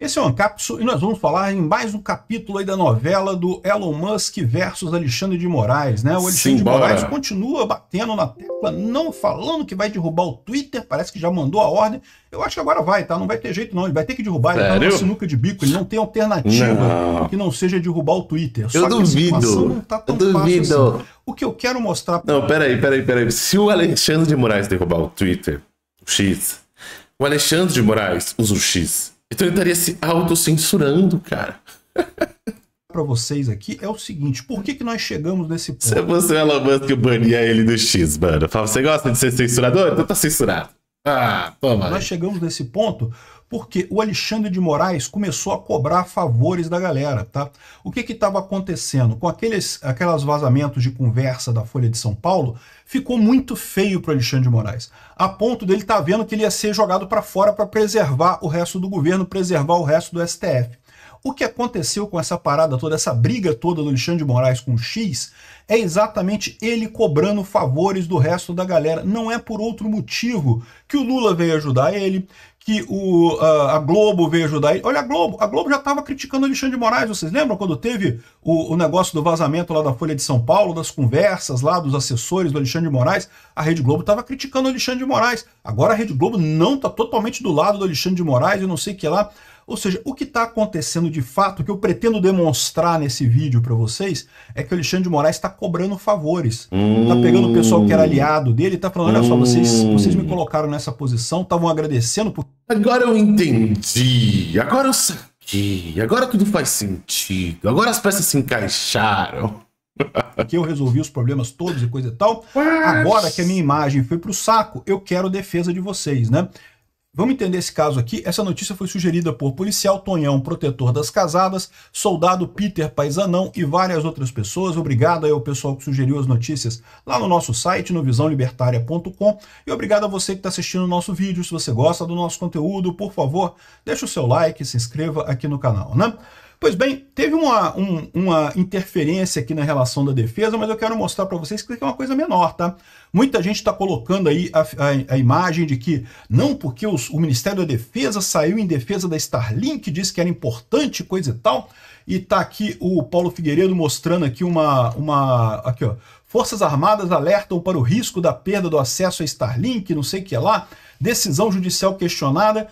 Esse é o Ancapsu e nós vamos falar em mais um capítulo aí da novela do Elon Musk versus Alexandre de Moraes, né? O Alexandre de Moraes continua batendo na tecla, não falando que vai derrubar o Twitter, parece que já mandou a ordem. Eu acho que agora vai, tá? Não vai ter jeito não, ele vai ter que derrubar, Sério? ele tá numa sinuca de bico, ele não tem alternativa não. que não seja derrubar o Twitter. Eu Só duvido, tá eu assim. duvido. Assim. O que eu quero mostrar... Não, peraí, peraí, peraí. Se o Alexandre de Moraes derrubar o Twitter, o X, o Alexandre de Moraes usa o X então ele estaria se autocensurando, cara. para vocês aqui é o seguinte: por que, que nós chegamos nesse ponto? Se você é o Elon Musk, eu bania ele do X, mano. Fala, você gosta de ser censurador? Então tá censurado. Ah, Nós chegamos nesse ponto porque o Alexandre de Moraes começou a cobrar favores da galera, tá? O que estava acontecendo? Com aqueles aqueles vazamentos de conversa da Folha de São Paulo, ficou muito feio para Alexandre de Moraes, a ponto dele estar tá vendo que ele ia ser jogado para fora para preservar o resto do governo, preservar o resto do STF. O que aconteceu com essa parada toda, essa briga toda do Alexandre de Moraes com o X, é exatamente ele cobrando favores do resto da galera. Não é por outro motivo que o Lula veio ajudar ele, que o, a, Globo veio ajudar ele. Olha a Globo, a Globo já estava criticando o Alexandre de Moraes, vocês lembram quando teve o, o negócio do vazamento lá da Folha de São Paulo, das conversas lá dos assessores do Alexandre de Moraes? A Rede Globo estava criticando o Alexandre de Moraes. Agora a Rede Globo não está totalmente do lado do Alexandre de Moraes, eu não sei o que lá. Ou seja, o que está acontecendo de fato, o que eu pretendo demonstrar nesse vídeo para vocês, é que o Alexandre de Moraes está cobrando favores. Está hum. pegando o pessoal que era hum. aliado dele e está falando: olha só, vocês, hum. vocês me colocaram nessa posição, estavam agradecendo por. Agora eu entendi, agora eu saquei, agora tudo faz sentido, agora as peças se encaixaram que eu resolvi os problemas todos e coisa e tal. Agora que a minha imagem foi pro saco, eu quero defesa de vocês, né? Vamos entender esse caso aqui. Essa notícia foi sugerida por policial Tonhão, protetor das casadas, soldado Peter Paisanão e várias outras pessoas. Obrigado aí ao pessoal que sugeriu as notícias lá no nosso site, no visãolibertária.com. E obrigado a você que está assistindo o nosso vídeo. Se você gosta do nosso conteúdo, por favor, deixa o seu like, se inscreva aqui no canal, né? Pois bem, teve uma, um, uma interferência aqui na relação da defesa, mas eu quero mostrar para vocês que é uma coisa menor, tá? Muita gente está colocando aí a, a, a, imagem de que não porque os, o Ministério da Defesa saiu em defesa da Starlink, disse que era importante, coisa e tal, e tá aqui o Paulo Figueiredo mostrando aqui uma... uma aqui, ó. Forças Armadas alertam para o risco da perda do acesso a Starlink, não sei o que lá. Decisão judicial questionada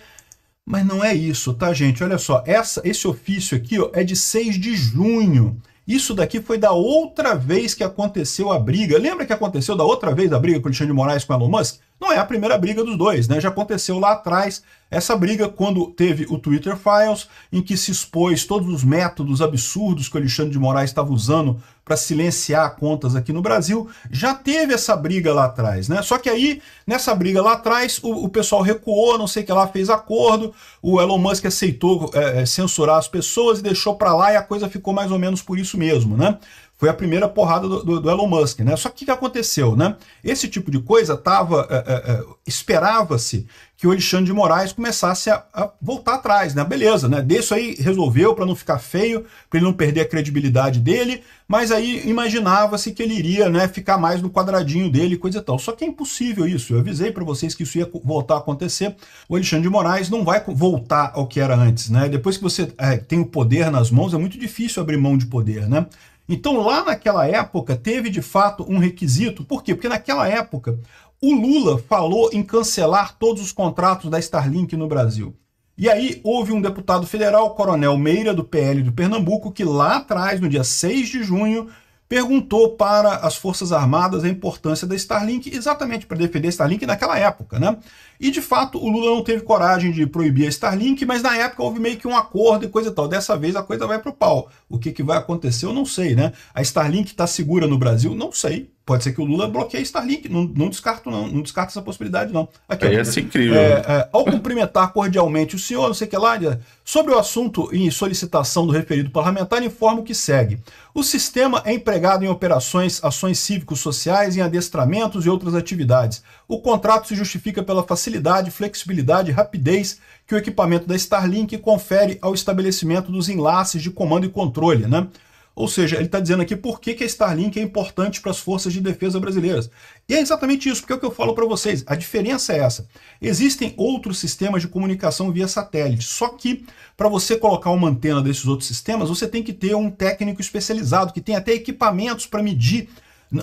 mas não é isso, tá, gente? Olha só, essa, esse ofício aqui ó, é de 6 de junho. Isso daqui foi da outra vez que aconteceu a briga. Lembra que aconteceu da outra vez a briga com o Alexandre de Moraes com o Elon Musk? Não é a primeira briga dos dois, né? Já aconteceu lá atrás essa briga quando teve o Twitter Files, em que se expôs todos os métodos absurdos que o Alexandre de Moraes estava usando para silenciar contas aqui no Brasil. Já teve essa briga lá atrás, né? Só que aí, nessa briga lá atrás, o, o pessoal recuou, não sei o que lá, fez acordo, o Elon Musk aceitou é, é censurar as pessoas e deixou para lá e a coisa ficou mais ou menos por isso mesmo, né? Foi a primeira porrada do, do, do Elon Musk, né? Só que o que, aconteceu, né? Esse tipo de coisa tava. É, é, é Esperava-se que o Alexandre de Moraes começasse a, a, voltar atrás, né? Beleza, né? Desse aí resolveu para não ficar feio, para ele não perder a credibilidade dele, mas aí imaginava-se que ele iria, né, ficar mais no quadradinho dele, coisa e tal. Só que é impossível isso. Eu avisei para vocês que isso ia voltar a acontecer. O Alexandre de Moraes não vai voltar ao que era antes, né? Depois que você é, tem o poder nas mãos, é muito difícil abrir mão de poder, né? Então, lá naquela época, teve de fato um requisito. Por quê? Porque naquela época, o Lula falou em cancelar todos os contratos da Starlink no Brasil. E aí houve um deputado federal, Coronel Meira, do PL do Pernambuco, que lá atrás, no dia 6 de junho, perguntou para as Forças Armadas a importância da Starlink, exatamente para defender a Starlink naquela época, né? E de fato o Lula não teve coragem de proibir a Starlink, mas na época houve meio que um acordo e coisa e tal. Dessa vez a coisa vai para o pau. O que, que vai acontecer eu não sei, né? A Starlink está segura no Brasil? Não sei, Pode ser que o Lula bloqueie Starlink, não, não descarto não, não descarto essa possibilidade não. Aqui, é, incrível. É, né? é, ao cumprimentar cordialmente o senhor, não sei que lá, sobre o assunto em solicitação do referido parlamentar, informo que segue. O sistema é empregado em operações, ações cívicos-sociais, em adestramentos e outras atividades. O contrato se justifica pela facilidade, flexibilidade e rapidez que o equipamento da Starlink confere ao estabelecimento dos enlaces de comando e controle, né? Ou seja, ele está dizendo aqui por que, que a Starlink é importante para as forças de defesa brasileiras. E é exatamente isso, porque é o que eu falo para vocês. A diferença é essa. Existem outros sistemas de comunicação via satélite, só que para você colocar uma antena desses outros sistemas, você tem que ter um técnico especializado, que tem até equipamentos para medir.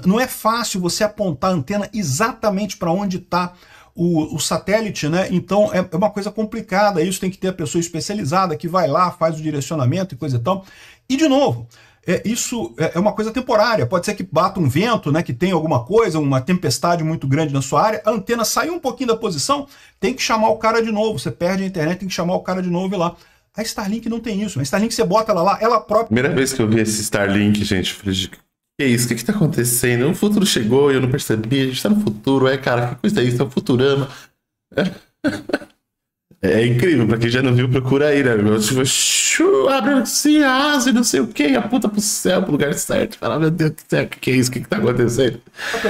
Não é fácil você apontar a antena exatamente para onde está o, o, satélite, né? Então é, é, uma coisa complicada. Isso tem que ter a pessoa especializada que vai lá, faz o direcionamento e coisa e tal. E de novo, é, isso é, é uma coisa temporária. Pode ser que bata um vento, né, que tem alguma coisa, uma tempestade muito grande na sua área, a antena saiu um pouquinho da posição, tem que chamar o cara de novo. Você perde a internet, tem que chamar o cara de novo e lá. A Starlink não tem isso. Né? A Starlink você bota ela lá, ela própria. Primeira vez que eu vi esse Starlink, gente, falei, que isso? O que, que tá acontecendo? O futuro chegou e eu não percebi. A gente tá no futuro, é, cara, que coisa é isso? É o Futurama. É. É, é incrível, pra quem já não viu, procura aí, né? Meu tipo, shoo, abre assim, asa e não sei o que, aponta pro céu, pro lugar certo. Fala, meu Deus, o que, que é isso? O que, que tá acontecendo?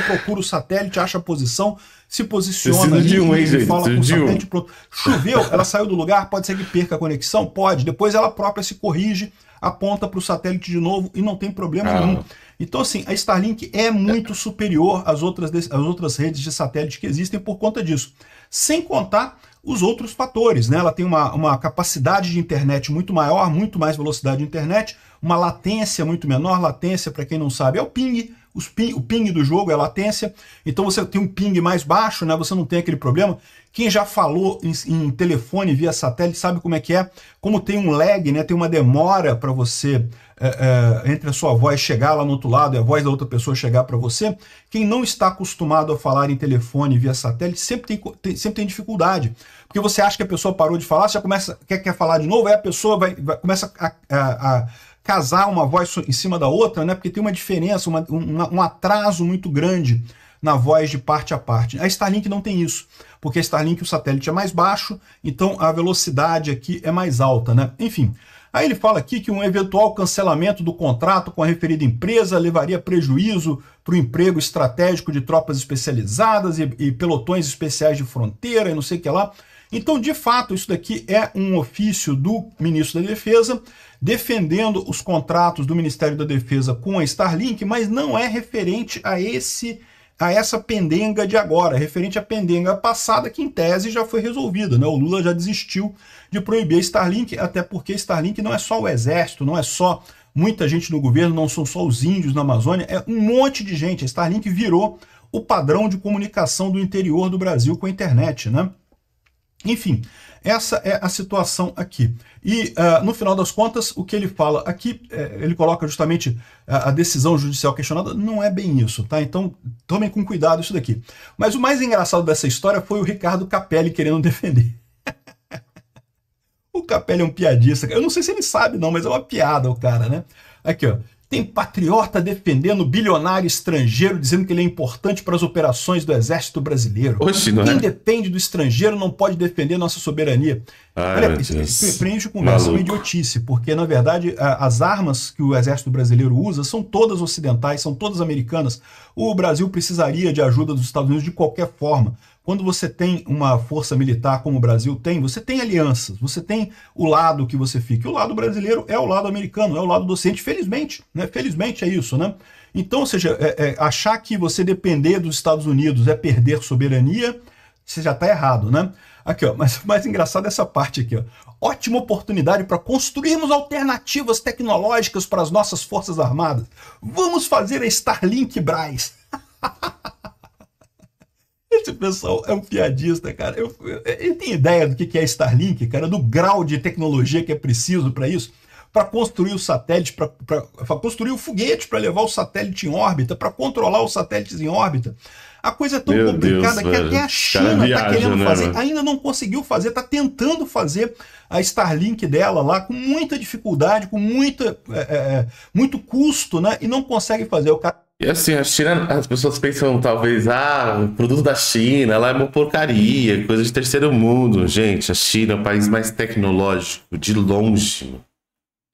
Procura o satélite, acha a posição, se posiciona ali, de um, hein, gente? fala com o satélite, um. pronto. Choveu, ela saiu do lugar, pode ser que perca a conexão? Pode. Depois ela própria se corrige, aponta pro satélite de novo e não tem problema ah. nenhum. Então, assim, a Starlink é muito superior às outras, às outras redes de satélite que existem por conta disso. Sem contar os outros fatores. Né? Ela tem uma, uma capacidade de internet muito maior, muito mais velocidade de internet, uma latência muito menor. Latência, para quem não sabe, é o ping ping, o ping do jogo é a latência, então você tem um ping mais baixo, né? Você não tem aquele problema. Quem já falou em, em telefone via satélite sabe como é que é, como tem um lag, né? Tem uma demora para você é, é, entre a sua voz chegar lá no outro lado e a voz da outra pessoa chegar para você. Quem não está acostumado a falar em telefone via satélite sempre tem, tem, sempre tem dificuldade, porque você acha que a pessoa parou de falar, você já começa quer quer falar de novo, aí a pessoa vai, vai começa a, a, a casar uma voz em cima da outra, né? Porque tem uma diferença, uma, um, um atraso muito grande na voz de parte a parte. A Starlink não tem isso, porque a Starlink o satélite é mais baixo, então a velocidade aqui é mais alta, né? Enfim. Aí ele fala aqui que um eventual cancelamento do contrato com a referida empresa levaria prejuízo para o emprego estratégico de tropas especializadas e, e pelotões especiais de fronteira e não sei o que lá. Então, de fato, isso daqui é um ofício do ministro da Defesa defendendo os contratos do Ministério da Defesa com a Starlink, mas não é referente a esse a essa pendenga de agora, referente à pendenga passada que em tese já foi resolvida, né? O Lula já desistiu de proibir a Starlink, até porque Starlink não é só o exército, não é só muita gente no governo, não são só os índios na Amazônia, é um monte de gente. A Starlink virou o padrão de comunicação do interior do Brasil com a internet, né? Enfim, essa é a situação aqui. E, uh, no final das contas, o que ele fala aqui, é, ele coloca justamente a, ah, a, decisão judicial questionada, não é bem isso, tá? Então, tomem com cuidado isso daqui. Mas o mais engraçado dessa história foi o Ricardo Capelli querendo defender. o Capelli é um piadista, eu não sei se ele sabe não, mas é uma piada o cara, né? Aqui, ó. Tem patriota defendendo bilionário estrangeiro, dizendo que ele é importante para as operações do Exército Brasileiro. Oxe, não é? Quem é? depende do estrangeiro não pode defender nossa soberania. Ai, Olha, isso, preenche com essa idiotice, porque, na verdade, as armas que o Exército Brasileiro usa são todas ocidentais, são todas americanas. O Brasil precisaria de ajuda dos Estados Unidos de qualquer forma. Quando você tem uma força militar como o Brasil tem, você tem alianças, você tem o lado que você fica. E o lado brasileiro é o lado americano, é o lado docente, felizmente, né? Felizmente é isso, né? Então, ou seja, é, é, achar que você depender dos Estados Unidos é perder soberania, você já está errado, né? Aqui, ó, mas mais engraçado é essa parte aqui, ó. Ótima oportunidade para construirmos alternativas tecnológicas para as nossas forças armadas. Vamos fazer a Starlink Braz. Esse pessoal é um piadista, cara. Eu, ele tem ideia do que é Starlink, cara, do grau de tecnologia que é preciso para isso, para construir o satélite, para construir o foguete, para levar o satélite em órbita, para controlar os satélites em órbita. A coisa é tão Meu complicada Deus, que velho. até a China está querendo né, fazer, mano? ainda não conseguiu fazer, está tentando fazer a Starlink dela lá com muita dificuldade, com muita, é, é, é muito custo, né? E não consegue fazer. O cara e assim, a China, as pessoas pensam talvez, ah, o produto da China, lá é uma porcaria, coisa de terceiro mundo. Gente, a China é o país mais tecnológico, de longe.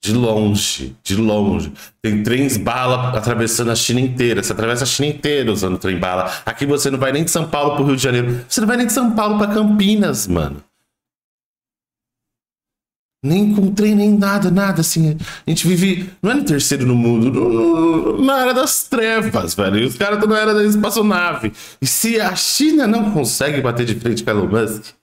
De longe, de longe. Tem trens bala atravessando a China inteira. Você atravessa a China inteira usando trem bala. Aqui você não vai nem de São Paulo pro Rio de Janeiro. Você não vai nem de São Paulo para Campinas, mano. Nem com trem, nem nada, nada assim. A gente vive, não é no terceiro no mundo, no, no, na era das trevas, velho. E os caras estão na era da espaçonave. E se a China não consegue bater de frente com Elon Musk,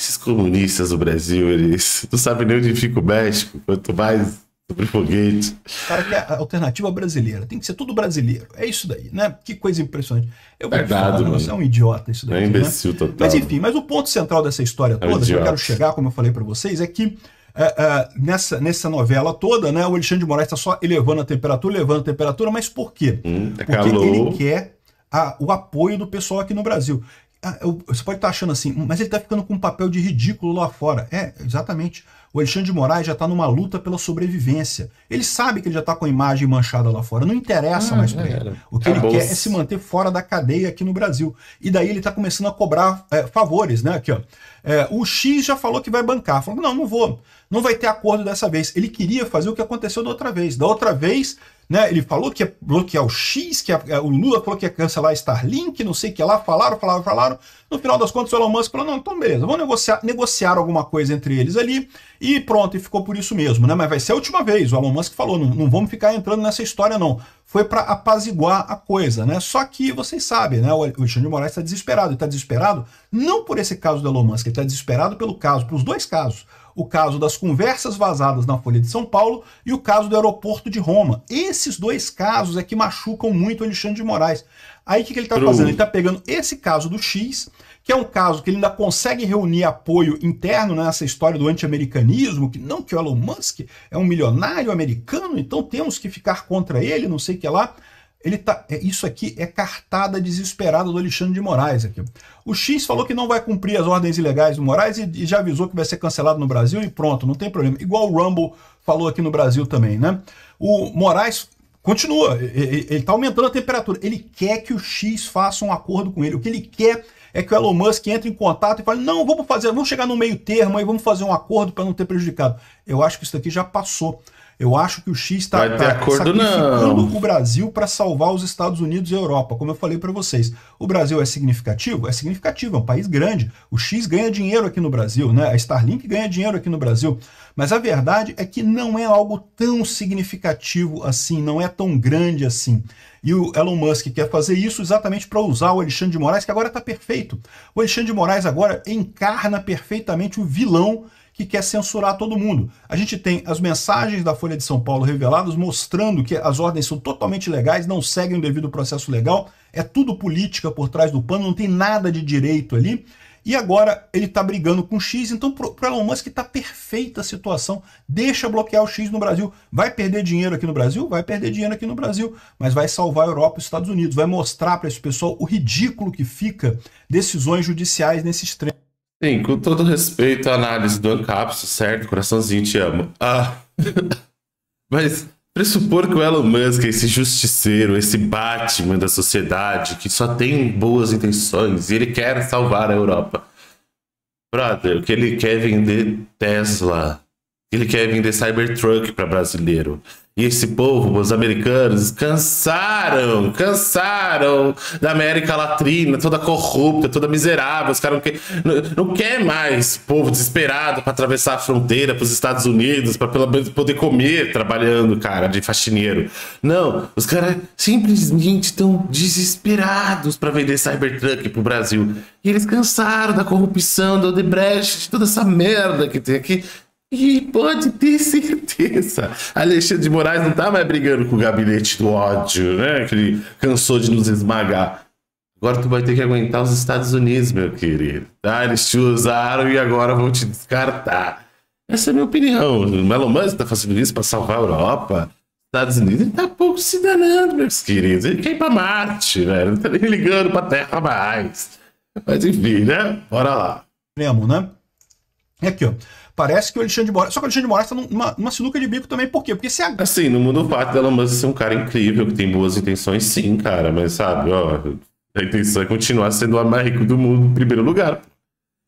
esses comunistas do Brasil, eles não sabem nem onde fica o México, quanto mais sobre foguete. Cara, que é a alternativa brasileira. Tem que ser tudo brasileiro. É isso daí, né? Que coisa impressionante. Eu vou é falar, você é um idiota isso daí. É né? imbecil né? total. Mas enfim, mas o ponto central dessa história é toda, é que eu quero chegar, como eu falei para vocês, é que é, é, nessa, nessa novela toda, né, o Alexandre de Moraes está só elevando a temperatura, elevando a temperatura, mas por quê? Hum, Porque calor. ele quer a, o apoio do pessoal aqui no Brasil. Ah, eu, você pode estar tá achando assim, mas ele está ficando com um papel de ridículo lá fora. É, exatamente. O Alexandre de Moraes já está numa luta pela sobrevivência. Ele sabe que ele já está com a imagem manchada lá fora. Não interessa ah, mais para é. ele. O que tá ele quer é se manter fora da cadeia aqui no Brasil. E daí ele está começando a cobrar é, favores, né? Aqui, ó. É, o X já falou que vai bancar. Falou, não, não vou. Não vai ter acordo dessa vez. Ele queria fazer o que aconteceu da outra vez. Da outra vez, né? Ele falou que ia bloquear o X, que é, o Lula falou que ia cancelar Starlink, não sei o que lá, falaram, falaram, falaram. No final das contas, o Elon Musk falou: não, então beleza, vamos negociar, negociar alguma coisa entre eles ali, e pronto, e ficou por isso mesmo, né? Mas vai ser a última vez. O Elon Musk falou: não, não vamos ficar entrando nessa história, não. Foi para apaziguar a coisa, né? Só que vocês sabem, né? O Alexandre de Moraes está desesperado, está desesperado não por esse caso do Elon Musk, ele está desesperado pelo caso, pelos dois casos o caso das conversas vazadas na Folha de São Paulo e o caso do aeroporto de Roma. Esses dois casos é que machucam muito o Alexandre de Moraes. Aí o que, que ele está fazendo? Ele está pegando esse caso do X, que é um caso que ele ainda consegue reunir apoio interno né, nessa né, história do anti-americanismo, que não que o Elon Musk é um milionário americano, então temos que ficar contra ele, não sei o que lá. Ele tá, é, isso aqui é cartada desesperada do Alexandre de Moraes. Aqui. O X falou que não vai cumprir as ordens ilegais do Moraes e, e já avisou que vai ser cancelado no Brasil e pronto, não tem problema. Igual o Rumble falou aqui no Brasil também, né? O Moraes continua, ele está aumentando a temperatura. Ele quer que o X faça um acordo com ele. O que ele quer é que o Elon Musk entre em contato e fale: não, vamos fazer, vamos chegar no meio termo aí, vamos fazer um acordo para não ter prejudicado. Eu acho que isso aqui já passou. Eu acho que o X está tá sacrificando não. o Brasil para salvar os Estados Unidos e a Europa. Como eu falei para vocês, o Brasil é significativo? É significativo, é um país grande. O X ganha dinheiro aqui no Brasil, né? A Starlink ganha dinheiro aqui no Brasil. Mas a verdade é que não é algo tão significativo assim, não é tão grande assim. E o Elon Musk quer fazer isso exatamente para usar o Alexandre de Moraes, que agora está perfeito. O Alexandre de Moraes agora encarna perfeitamente o vilão que quer censurar todo mundo. A gente tem as mensagens da Folha de São Paulo reveladas mostrando que as ordens são totalmente legais, não seguem o devido processo legal, é tudo política por trás do pano, não tem nada de direito ali. E agora ele está brigando com o X, então para o Elon Musk está perfeita a situação. Deixa bloquear o X no Brasil. Vai perder dinheiro aqui no Brasil? Vai perder dinheiro aqui no Brasil, mas vai salvar a Europa e os Estados Unidos. Vai mostrar para esse pessoal o ridículo que fica decisões judiciais nesse extremo. Sim, com todo respeito à análise do Ancapso, certo? Coraçãozinho, te amo. Ah. mas Pressupor que o Elon Musk é esse justiceiro, esse Batman da sociedade, que só tem boas intenções e ele quer salvar a Europa. Brother, o que ele quer é vender Tesla. Ele quer vender Cybertruck para brasileiro. E esse povo, os americanos, cansaram, cansaram da América Latina, toda corrupta, toda miserável. Os caras não, querem não, quer mais povo desesperado para atravessar a fronteira para os Estados Unidos, para pelo menos poder comer trabalhando, cara, de faxineiro. Não, os caras simplesmente estão desesperados para vender Cybertruck para o Brasil. E eles cansaram da corrupção, do Odebrecht, de toda essa merda que tem aqui. E pode ter certeza, Alexandre de Moraes não tá mais brigando com o gabinete do ódio, né? Que ele cansou de nos esmagar. Agora tu vai ter que aguentar os Estados Unidos, meu querido. Tá? Eles te usaram e agora vão te descartar. Essa é a minha opinião. O Elon Musk tá fazendo isso para salvar a Europa. Estados Unidos, ele tá pouco se danando, meus queridos. Ele quer ir pra Marte, velho. Não tá nem ligando pra Terra mais. Mas enfim, né? Bora lá. Lemo, né? E aqui, ó. Parece que o Alexandre de Moraes. Só que o Alexandre de Moraes tá numa, numa sinuca de bico também, por quê? Porque se. A... Assim, no mundo parte dela, mas ser um cara incrível, que tem boas intenções, sim, cara, mas sabe, ó. A intenção é continuar sendo o mais rico do mundo em primeiro lugar.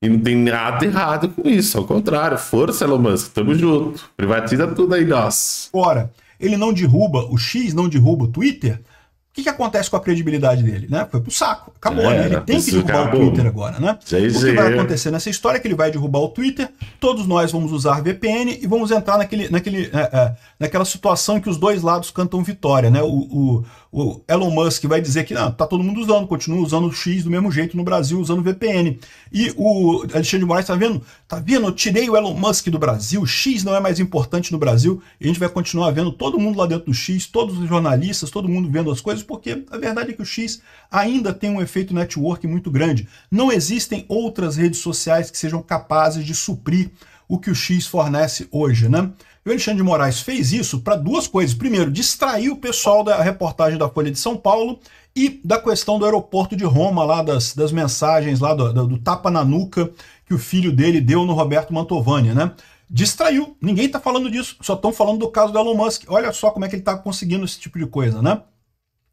E não tem nada errado com isso, ao contrário. Força, Elon Musk, tamo junto. Privatiza tudo aí, nós. Ora, ele não derruba, o X não derruba o Twitter, o que, que, acontece com a credibilidade dele? Né? Foi pro saco. Acabou, é, né? Ele tem que derrubar acabou. o Twitter agora, né? o que vai é. acontecer nessa história é que ele vai derrubar o Twitter, todos nós vamos usar VPN e vamos entrar naquele, naquele, é, é naquela situação em que os dois lados cantam vitória, né? O, o, o Elon Musk vai dizer que não, tá todo mundo usando, continua usando o X do mesmo jeito no Brasil, usando VPN. E o Alexandre de Moraes tá vendo? Tá vendo? Eu tirei o Elon Musk do Brasil, o X não é mais importante no Brasil, e a gente vai continuar vendo todo mundo lá dentro do X, todos os jornalistas, todo mundo vendo as coisas porque a verdade é que o X ainda tem um efeito network muito grande. Não existem outras redes sociais que sejam capazes de suprir o que o X fornece hoje, né? E o Alexandre de Moraes fez isso para duas coisas. Primeiro, distrair o pessoal da reportagem da Folha de São Paulo e da questão do aeroporto de Roma, lá das, das mensagens lá do, do, do tapa na nuca que o filho dele deu no Roberto Mantovani, né? distraiu. Ninguém está falando disso, só estão falando do caso do Elon Musk. Olha só como é que ele está conseguindo esse tipo de coisa, né?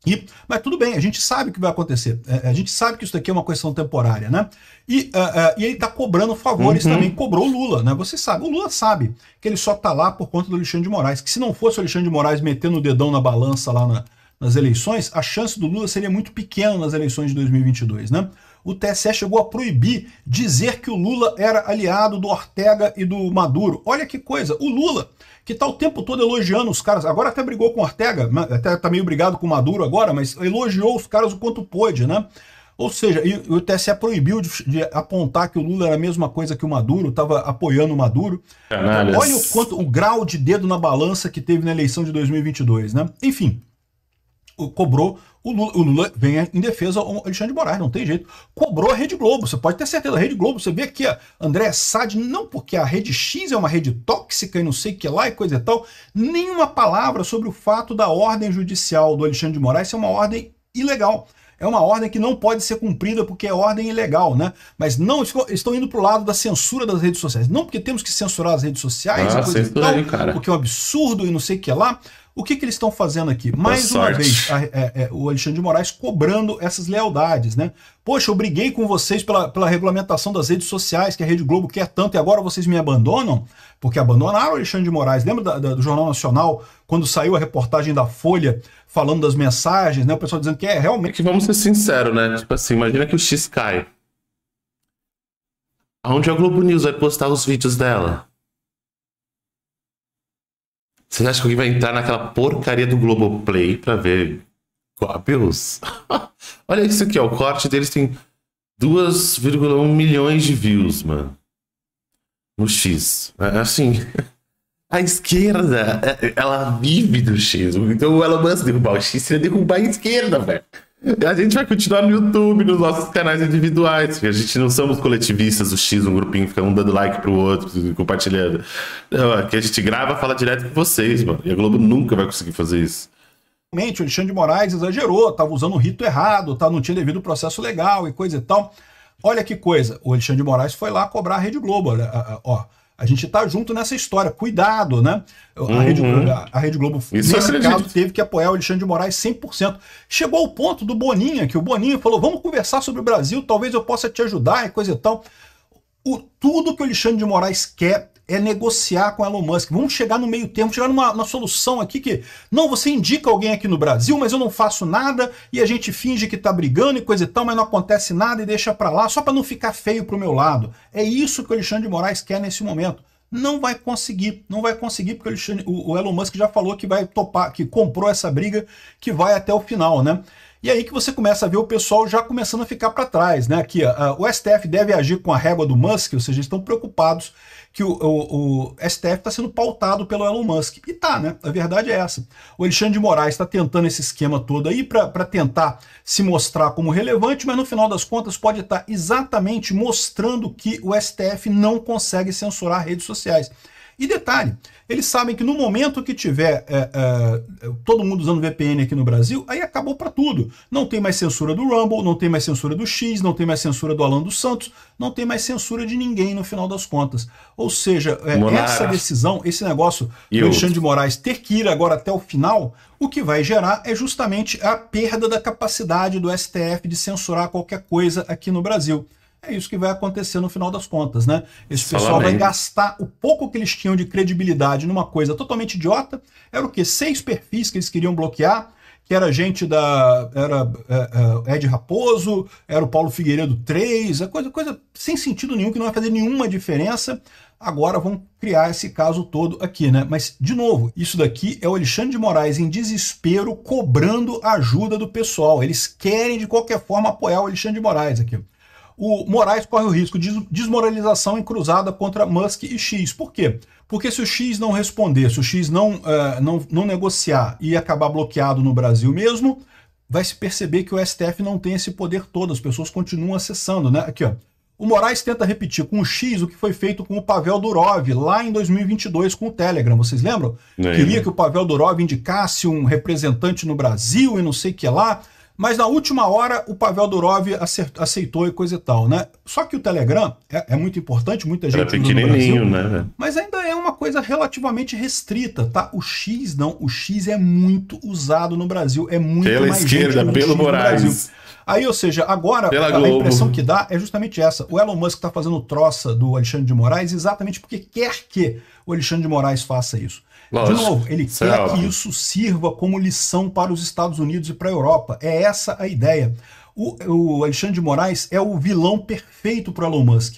E, mas tudo bem, a gente sabe o que vai acontecer. É, a gente sabe que isso daqui é uma questão temporária, né? E, uh, uh, e ele está cobrando favores uhum. também, cobrou o Lula, né? Você sabe, o Lula sabe que ele só está lá por conta do Alexandre de Moraes, que se não fosse o Alexandre de Moraes metendo o dedão na balança lá na, nas eleições, a chance do Lula seria muito pequena nas eleições de 2022, né? o TSE chegou a proibir dizer que o Lula era aliado do Ortega e do Maduro. Olha que coisa, o Lula, que está o tempo todo elogiando os caras, agora até brigou com o Ortega, até está meio brigado com o Maduro agora, mas elogiou os caras o quanto pôde, né? Ou seja, o TSE proibiu de, de, apontar que o Lula era a mesma coisa que o Maduro, estava apoiando o Maduro. Olha o quanto o grau de dedo na balança que teve na eleição de 2022, né? Enfim, cobrou o Lula, o Lula vem em defesa ao Alexandre de Moraes, não tem jeito. Cobrou a Rede Globo, você pode ter certeza, a Rede Globo, você vê aqui, ó, André Sade, não porque a Rede X é uma rede tóxica e não sei o que lá e coisa e tal, nenhuma palavra sobre o fato da ordem judicial do Alexandre de Moraes ser uma ordem ilegal. É uma ordem que não pode ser cumprida porque é ordem ilegal, né? Mas não estão indo para o lado da censura das redes sociais. Não porque temos que censurar as redes sociais, ah, coisa tal, aí, cara. porque é um absurdo e não sei o que lá. O que, que eles estão fazendo aqui? Mais uma vez, a, é, é, o Alexandre de Moraes cobrando essas lealdades, né? Poxa, eu briguei com vocês pela, pela regulamentação das redes sociais que a Rede Globo quer tanto e agora vocês me abandonam? Porque abandonaram o Alexandre de Moraes. Lembra da, da, do Jornal Nacional quando saiu a reportagem da Folha falando das mensagens, né? O pessoal dizendo que é realmente. É que vamos ser sinceros, né? Tipo assim, imagina que o X cai. Aonde a Globo News vai postar os vídeos dela? Você acha que alguém vai entrar naquela porcaria do Globoplay pra ver Goebbels? Olha isso aqui, ó. O corte deles tem 2,1 milhões de views, mano. No X. É assim. a esquerda, é, ela vive do xismo. Então o Elon Musk derrubar o X seria derrubar a esquerda, velho. A gente vai continuar no YouTube, nos nossos canais individuais, porque a gente não somos coletivistas, o X, um grupinho, fica um dando like pro outro, compartilhando. Não, aqui a gente grava, fala direto com vocês, mano. E a Globo nunca vai conseguir fazer isso. Realmente, o Alexandre de Moraes exagerou, estava usando o rito errado, tá, não tinha devido processo legal e coisa e tal. Olha que coisa, o Alexandre de Moraes foi lá cobrar a Rede Globo, ó a gente está junto nessa história. Cuidado, né? A, uhum. Rede, a, a Rede, Globo, Isso nesse acredito. caso, teve que apoiar o Alexandre de Moraes 100%. Chegou o ponto do Boninho, que o Boninho falou: vamos conversar sobre o Brasil, talvez eu possa te ajudar e coisa e tal. O, tudo que o Alexandre de Moraes quer é negociar com Elon Musk. Vamos chegar no meio termo, chegar numa, numa, solução aqui que, não, você indica alguém aqui no Brasil, mas eu não faço nada e a gente finge que tá brigando e coisa e tal, mas não acontece nada e deixa para lá, só para não ficar feio pro meu lado. É isso que o Alexandre de Moraes quer nesse momento. Não vai conseguir, não vai conseguir, porque o, o, o Elon Musk já falou que vai topar, que comprou essa briga, que vai até o final, né? E aí que você começa a ver o pessoal já começando a ficar para trás, né? Aqui, o STF deve agir com a régua do Musk, ou seja, estão preocupados que o, o, o STF está sendo pautado pelo Elon Musk. E tá, né? A verdade é essa. O Alexandre de Moraes está tentando esse esquema todo aí para tentar se mostrar como relevante, mas no final das contas pode estar tá exatamente mostrando que o STF não consegue censurar redes sociais. E detalhe, eles sabem que no momento que tiver é, é, todo mundo usando VPN aqui no Brasil, aí acabou para tudo. Não tem mais censura do Rumble, não tem mais censura do X, não tem mais censura do Alan dos Santos, não tem mais censura de ninguém no final das contas. Ou seja, é, essa decisão, esse negócio e do Alexandre de Moraes ter que ir agora até o final, o que vai gerar é justamente a perda da capacidade do STF de censurar qualquer coisa aqui no Brasil. É isso que vai acontecer no final das contas, né? Esse pessoal vai gastar o pouco que eles tinham de credibilidade numa coisa totalmente idiota. Era o quê? Seis perfis que eles queriam bloquear que era gente da. Era é, é, Ed Raposo, era o Paulo Figueiredo 3, é coisa, coisa sem sentido nenhum, que não vai fazer nenhuma diferença. Agora vão criar esse caso todo aqui, né? Mas, de novo, isso daqui é o Alexandre de Moraes em desespero cobrando ajuda do pessoal. Eles querem, de qualquer forma, apoiar o Alexandre de Moraes aqui o Moraes corre o risco de desmoralização em cruzada contra Musk e X. Por quê? Porque se o X não responder, se o X não, uh, não, não negociar e acabar bloqueado no Brasil mesmo, vai se perceber que o STF não tem esse poder todo, as pessoas continuam acessando, né? Aqui, ó. O Moraes tenta repetir com o X o que foi feito com o Pavel Durov lá em 2022 com o Telegram. Vocês lembram? Queria que o Pavel Durov indicasse um representante no Brasil e não sei o que lá. Mas na última hora o Pavel Durov acertou, aceitou e coisa e tal, né? Só que o Telegram é, é muito importante, muita gente. nem pequenininho, né? Mas ainda é uma coisa relativamente restrita, tá? O X não, o X é muito usado no Brasil, é muito pela mais esquerda, gente pelo Moraes. Aí, ou seja, agora Pela a, impressão que dá é justamente essa. O Elon Musk está fazendo troça do Alexandre de Moraes exatamente porque quer que o Alexandre de Moraes faça isso. De novo, ele é quer que isso sirva como lição para os Estados Unidos e para a Europa. É essa a ideia. O, o Alexandre de Moraes é o vilão perfeito para o Elon Musk.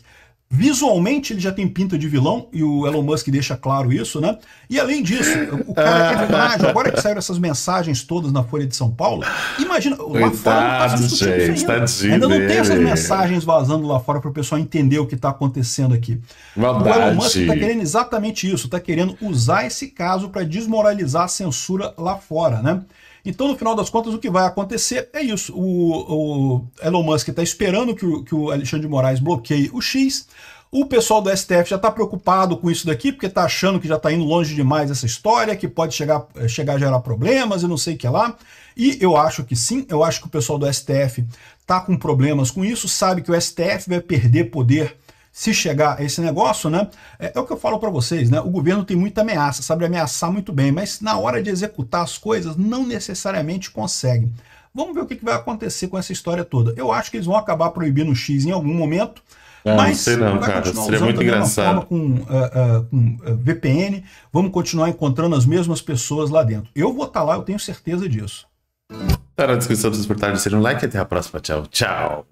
Visualmente ele já tem pinta de vilão, e o Elon Musk deixa claro isso, né? E além disso, o cara é verdade. agora que saíram essas mensagens todas na Folha de São Paulo, imagina, lá Coitado, fora não está gente, isso ainda. Né? Tá ainda não tem essas mensagens vazando lá fora para o pessoal entender o que está acontecendo aqui. Verdade. O Elon Musk está querendo exatamente isso, está querendo usar esse caso para desmoralizar a censura lá fora, né? Então, no final das contas, o que vai acontecer é isso. O, o Elon Musk está esperando que o, que o Alexandre de Moraes bloqueie o X. O pessoal do STF já está preocupado com isso daqui, porque está achando que já está indo longe demais essa história, que pode chegar, eh, chegar a gerar problemas e não sei o que lá. E eu acho que sim, eu acho que o pessoal do STF está com problemas com isso, sabe que o STF vai perder poder se chegar a esse negócio, né? É, é o que eu falo para vocês, né? O governo tem muita ameaça, sabe ameaçar muito bem, mas na hora de executar as coisas não necessariamente consegue. Vamos ver o que, que vai acontecer com essa história toda. Eu acho que eles vão acabar proibindo o X em algum momento. É, mas não sei não, cara. Seria muito engraçado. Com, uh, uh, com VPN, vamos continuar encontrando as mesmas pessoas lá dentro. Eu vou estar tá lá, eu tenho certeza disso. Para tá a descrição dos portais, sejam um like e até a próxima. Tchau, tchau.